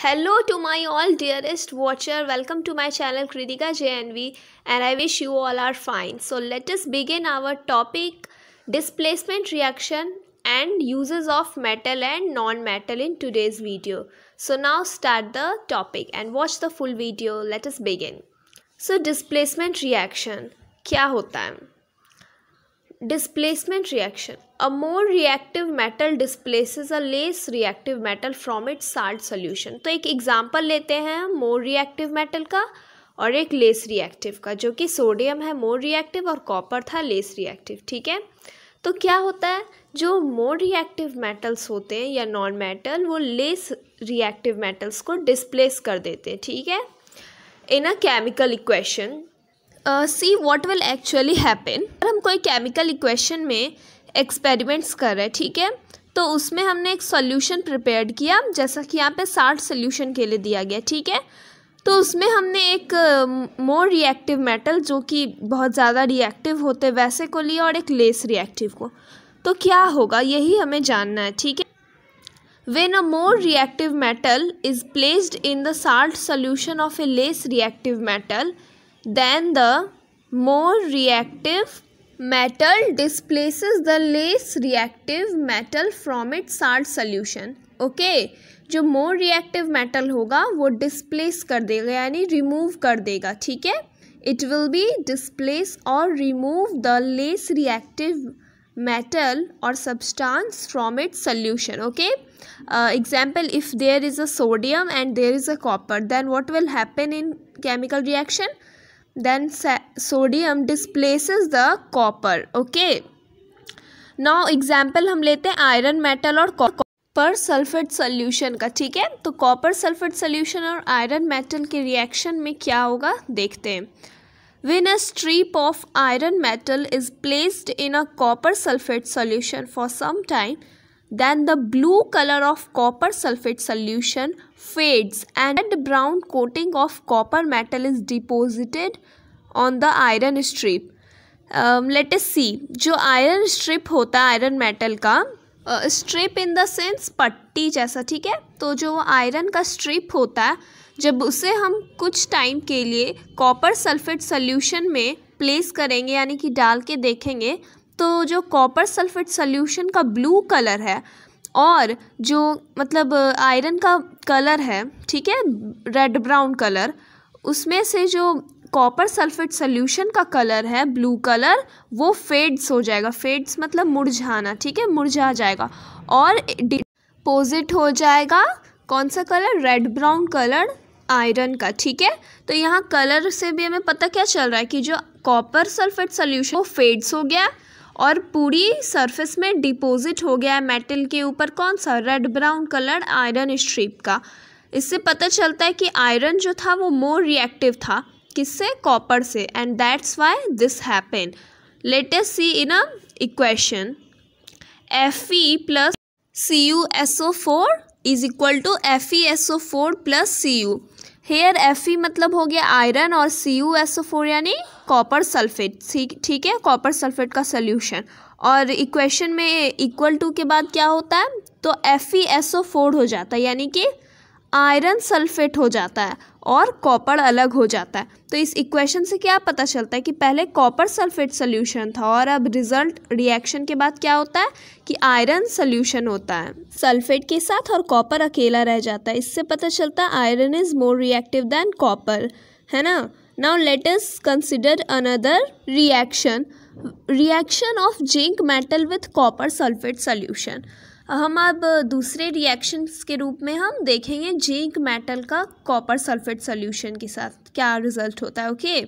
Hello to my all dearest watcher. Welcome to my channel Kritika JNV and I wish you all are fine. So let us begin our topic displacement reaction and uses of metal and non-metal in today's video. So now start the topic and watch the full video. Let us begin. So displacement reaction. Kya hota hai? Displacement reaction. A more reactive metal displaces a less reactive metal from its salt solution. तो एक example लेते हैं मोर reactive metal का और एक less reactive का जो कि सोडियम है मोर रिएक्टिव और कॉपर था लेस रिएक्टिव ठीक है तो क्या होता है जो मोर रिएक्टिव मेटल्स होते हैं या नॉन मेटल वो लेस रिएक्टिव मेटल्स को डिस्प्लेस कर देते हैं ठीक है in a chemical equation see what will actually happen अगर हम कोई केमिकल इक्वेशन में एक्सपेरिमेंट्स कर रहे हैं ठीक है तो उसमें हमने एक सॉल्यूशन प्रिपेयर किया जैसा कि यहाँ पे साठ सॉल्यूशन के लिए दिया गया ठीक है तो उसमें हमने एक मोर रिएक्टिव मेटल जो कि बहुत ज़्यादा रिएक्टिव होते वैसे को लिया और एक लेस रिएक्टिव को तो क्या होगा यही हमें जानना है ठीक है when a more reactive metal is placed in the salt solution of a less reactive metal Then the more reactive metal displaces the less reactive metal from its salt solution. Okay, जो more reactive metal होगा वो displace कर देगा यानी remove कर देगा ठीक है it will be displace or remove the less reactive metal or substance from its solution okay uh, example if there is a sodium and there is a copper then what will happen in chemical reaction then sodium displaces the copper okay now example हम लेते हैं iron metal और copper पर sulphate solution का ठीक है तो copper sulphate solution और आयरन मेटल के रिएक्शन में क्या होगा देखते हैं when a strip of iron metal is placed in a copper sulfate solution for some time then the blue color of copper sulfate solution fades and red brown coating of copper metal is deposited on the iron strip let's see जो iron strip होता है iron metal का strip in the sense पट्टी जैसा ठीक है तो जो आयरन का स्ट्रिप होता है जब उसे हम कुछ टाइम के लिए कॉपर सल्फेट सोल्यूशन में प्लेस करेंगे यानी कि डाल के देखेंगे तो जो कॉपर सल्फेट सॉल्यूशन का ब्लू कलर है और जो मतलब आयरन uh, का कलर है ठीक है रेड ब्राउन कलर उसमें से जो कॉपर सल्फेट सॉल्यूशन का कलर है ब्लू कलर वो फेड्स हो जाएगा फेड्स मतलब मुरझाना ठीक है मुरझा जाएगा और डिपोजिट हो जाएगा कौन सा colour red brown colour iron का ठीक है तो यहाँ कलर से भी हमें पता क्या चल रहा है कि जो कॉपर सल्फेट सॉल्यूशन वो फेड्स हो गया और पूरी सरफेस में डिपॉजिट हो गया है मेटल के ऊपर कौन सा red brown colour iron strip का इससे पता चलता है कि आयरन जो था वो मोर रिएक्टिव था किससे कॉपर से and that's why this happen let's see in a equation F E plus C U S O four is equal to F E S O four plus C U here F E मतलब हो गया iron और C U S O four यानी copper sulphate ठीक है copper sulphate का solution और equation में इक्वल टू के बाद क्या होता है तो F E S O four हो जाता है यानी कि आयरन सल्फेट हो जाता है और कॉपर अलग हो जाता है तो इस इक्वेशन से क्या पता चलता है कि पहले कॉपर सल्फेट सोल्यूशन था और अब रिजल्ट रिएक्शन के बाद क्या होता है कि आयरन सोल्यूशन होता है सल्फेट के साथ और कॉपर अकेला रह जाता है इससे पता चलता है iron is more reactive than copper है ना now let us consider another reaction reaction of zinc metal with copper sulphate solution हम अब दूसरे रिएक्शन के रूप में हम देखेंगे जिंक मेटल का कॉपर सल्फेट सॉल्यूशन के साथ क्या रिजल्ट होता है okay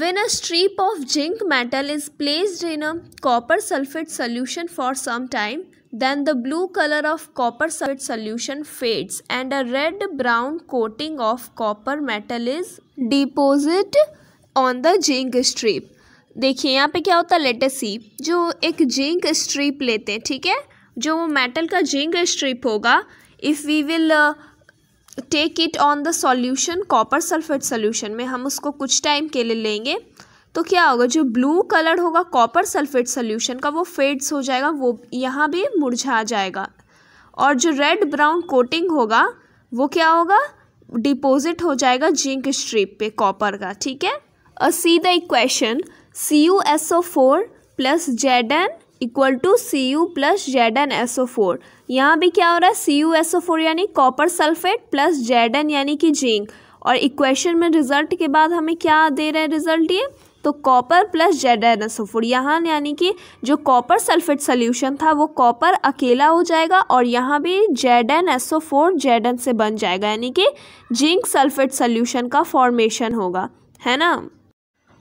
when a strip of zinc metal is placed in a copper sulphate solution for some time then the blue color of copper sulfate solution fades and a red brown coating of copper metal is deposit on the zinc strip देखिए यहाँ पे क्या होता है latest सी जो एक zinc strip लेते हैं ठीक है जो वो मेटल का जिंक स्ट्रिप होगा if we will take it on the solution copper sulphate solution में हम उसको कुछ टाइम के लिए लेंगे तो क्या होगा जो ब्लू कलर होगा कॉपर सल्फेट सोल्यूशन का वो फेड्स हो जाएगा वो यहाँ भी मुरझा जाएगा और जो रेड ब्राउन कोटिंग होगा वो क्या होगा डिपॉजिट हो जाएगा जिंक स्ट्रिप पे कॉपर का ठीक है और see the equation C U S O four plus Z N equal to C U plus Z N S O four यहाँ भी क्या हो रहा है C U S O four यानी copper sulphate plus Z N यानी कि zinc और इक्वेशन में रिजल्ट के बाद हमें क्या दे रहा है रिजल्ट ये तो copper plus Z N four यहाँ यानी कि जो कॉपर सल्फेट सोल्यूशन था वो कॉपर अकेला हो जाएगा और यहाँ भी Z N O four Z N से बन जाएगा यानी कि जिंक सल्फेट सोल्यूशन का फॉर्मेशन होगा है ना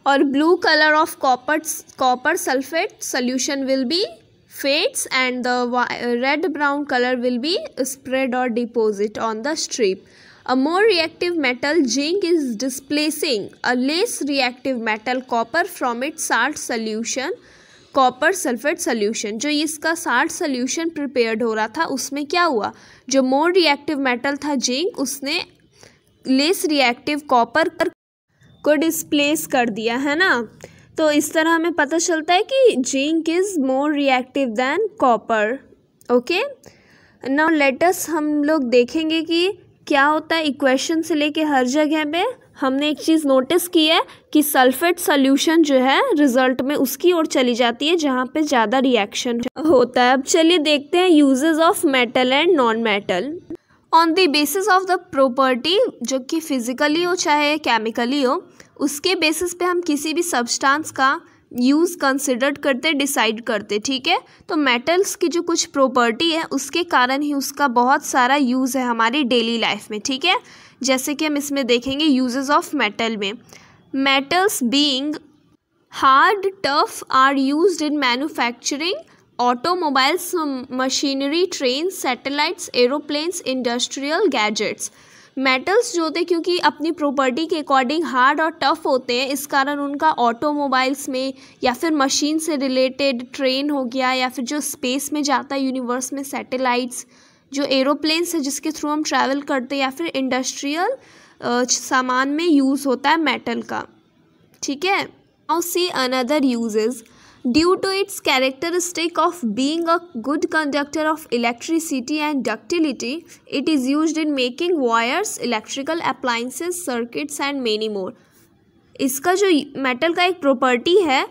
और blue colour of copper copper sulphate solution will be fades and the red brown colour will be spread और deposit on the strip a more reactive metal zinc is displacing a less reactive metal copper from it salt solution copper sulphate solution जो इसका salt solution prepared हो रहा था उसमें क्या हुआ जो मोर रिएक्टिव मेटल था जिंक उसने लेस रिएक्टिव कॉपर को डिस्प्लेस कर दिया है ना तो इस तरह हमें पता चलता है कि zinc is more reactive than copper okay ना लेटस हम लोग देखेंगे कि क्या होता है इक्वेशन से लेके हर जगह में हमने एक चीज़ नोटिस की है कि सल्फेट सॉल्यूशन जो है रिजल्ट में उसकी ओर चली जाती है जहाँ पे ज़्यादा रिएक्शन होता है अब चलिए देखते हैं uses of metal and non metal on the basis of the property जो कि फिज़िकली हो चाहे केमिकली हो उसके बेसिस पे हम किसी भी सब्सटेंस का यूज़ कंसिडर करते डिसाइड करते ठीक है तो मेटल्स की जो कुछ प्रॉपर्टी है उसके कारण ही उसका बहुत सारा यूज़ है हमारी डेली लाइफ में ठीक है जैसे कि हम इसमें देखेंगे यूजेस ऑफ मेटल में metals being hard tough are used in manufacturing automobiles machinery train satellites aeroplanes industrial gadgets metals जो थे क्योंकि अपनी प्रॉपर्टी के अकॉर्डिंग हार्ड और टफ होते हैं इस कारण उनका ऑटोमोबाइल्स में या फिर मशीन से रिलेटेड ट्रेन हो गया या फिर जो स्पेस में जाता है यूनिवर्स में सैटेलाइट्स जो एरोप्लेन्स है जिसके थ्रू हम ट्रैवल करते हैं या फिर इंडस्ट्रियल सामान में यूज़ होता है मेटल का ठीक है now see another uses due to its characteristic of being a good conductor of electricity and ductility it is use in making wires electrical appliances circuits and many more इसका जो metal का एक property है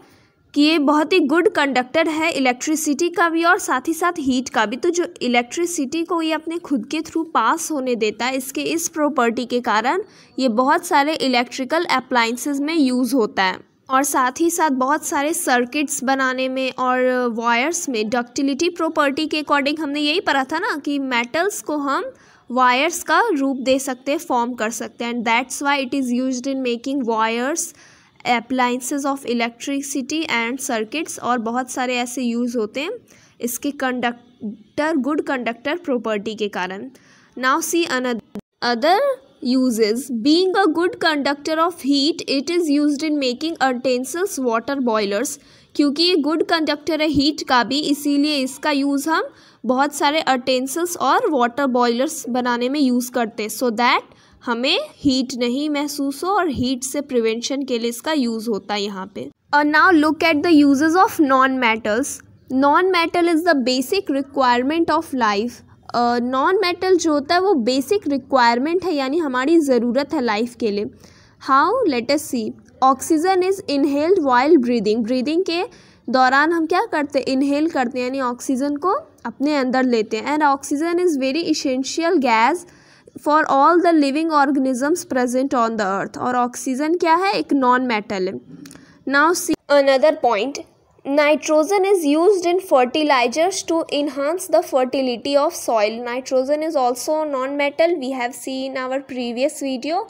कि ये बहुत ही good conductor है इलेक्ट्रिसिटी का भी और साथ ही साथ हीट का भी तो जो इलेक्ट्रिसिटी को ये अपने खुद के थ्रू पास होने देता है इसके इस प्रॉपर्टी के कारण ये बहुत सारे इलेक्ट्रिकल अप्लाइंसेस में यूज़ होता है और साथ ही साथ बहुत सारे सर्किट्स बनाने में और वायर्स में डक्टिलिटी प्रॉपर्टी के अकॉर्डिंग हमने यही पढ़ा था ना कि मेटल्स को हम वायर्स का रूप दे सकते हैं फॉर्म कर सकते हैं and that's why it is use in making wires appliances of electricity and circuits और बहुत सारे ऐसे यूज़ होते हैं इसके कंडक्टर गुड कंडक्टर प्रॉपर्टी के कारण now see another other uses being a good conductor of heat it is used in making utensils water boilers क्योंकि ये गुड कंडक्टर है हीट का भी इसीलिए इसका यूज़ हम बहुत सारे अटेंसल्स और वाटर बॉयलर्स बनाने में यूज़ करते हैं सो दैट हमें हीट नहीं महसूस हो और हीट से प्रिवेंशन के लिए इसका यूज़ होता है यहाँ पे और now look at the uses of non metals non metal is the basic requirement of life non metal जो होता है वो बेसिक रिक्वायरमेंट है यानी हमारी ज़रूरत है लाइफ के लिए how let see oxygen is inhaled while breathing breathing के दौरान हम क्या करते हैं इनहेल करते हैं यानी ऑक्सीजन को अपने अंदर लेते हैं and oxygen is very essential gas for all the living organisms present on the earth और ऑक्सीजन क्या है एक नॉन मेटल है now see another point nitrogen is used in fertilizers to enhance the fertility of soil nitrogen is also non-metal we have seen our previous video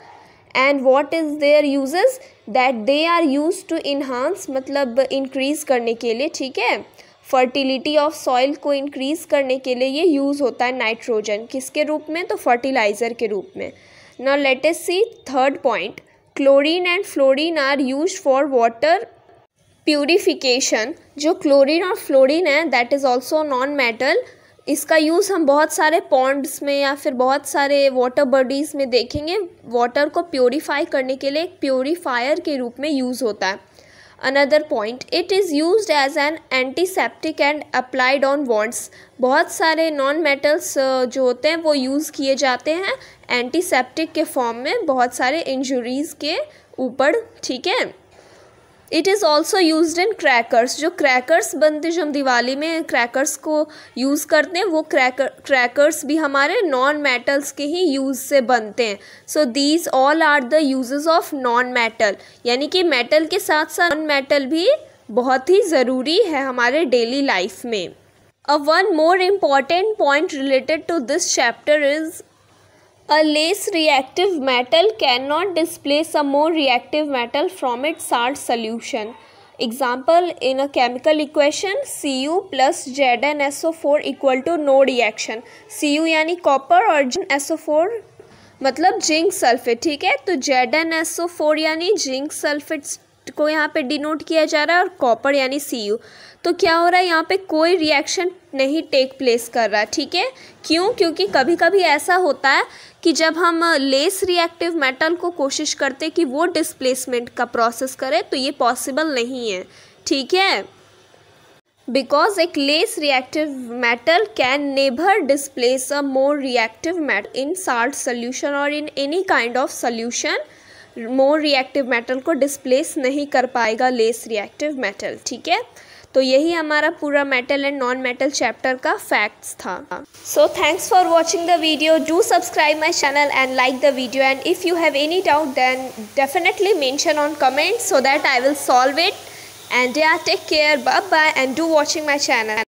and what is their uses that they are used to enhance मतलब increase करने के लिए ठीक है fertility of soil को increase करने के लिए ये use होता है nitrogen किसके रूप में तो fertilizer के रूप में now let us see third point chlorine and fluorine are used for water purification जो क्लोरीन और फ्लोरीन है that is also non metal इसका यूज़ हम बहुत सारे पॉन्ड्स में या फिर बहुत सारे वाटर बॉडीज़ में देखेंगे वाटर को प्योरीफाई करने के लिए एक प्योरीफायर के रूप में यूज़ होता है another point it is use as an antiseptic and applied on wounds बहुत सारे नॉन मेटल्स uh, जो होते हैं वो यूज़ किए जाते हैं एंटीसेप्टिक के फॉर्म में बहुत सारे इंजुरीज़ के ऊपर ठीक है it is also use in crackers जो क्रैकर्स बनते जो हम दिवाली में क्रैकर्स को यूज़ करते हैं वो क्रैकर क्रैकर्स भी हमारे नॉन मेटल्स के ही यूज़ से बनते हैं so these all are the use of non metal यानी कि मेटल के साथ साथ नॉन मेटल भी बहुत ही ज़रूरी है हमारे डेली लाइफ में a one more important point related to this chapter is A less reactive metal cannot displace a more reactive metal from its salt solution. Example in a chemical equation Cu plus ZnSO4 equal to no reaction. Cu यानी copper और SO4 मतलब zinc sulphate ठीक है तो ZnSO4 यानी zinc sulphate को यहाँ पे डिनोट किया जा रहा है और कॉपर यानी सी यू तो क्या हो रहा है यहाँ पे कोई रिएक्शन नहीं टेक प्लेस कर रहा ठीक है क्यों क्योंकि कभी कभी ऐसा होता है कि जब हम लेस रिएक्टिव मेटल को कोशिश करते कि वो डिस्प्लेसमेंट का प्रोसेस करे तो ये पॉसिबल नहीं है ठीक है बिकॉज एक less reactive metal can never displace a more reactive metal in salt solution और in any kind of solution more reactive metal को डिस्प्लेस नहीं कर पाएगा लेस रिएक्टिव मेटल ठीक है तो यही हमारा पूरा metal and non metal chapter का फैक्ट्स था so thanks for watching the video do subscribe my channel and like the video and if you have any doubt then definitely mention on comment so that I will solve it and yeah take care bye bye and do watching my channel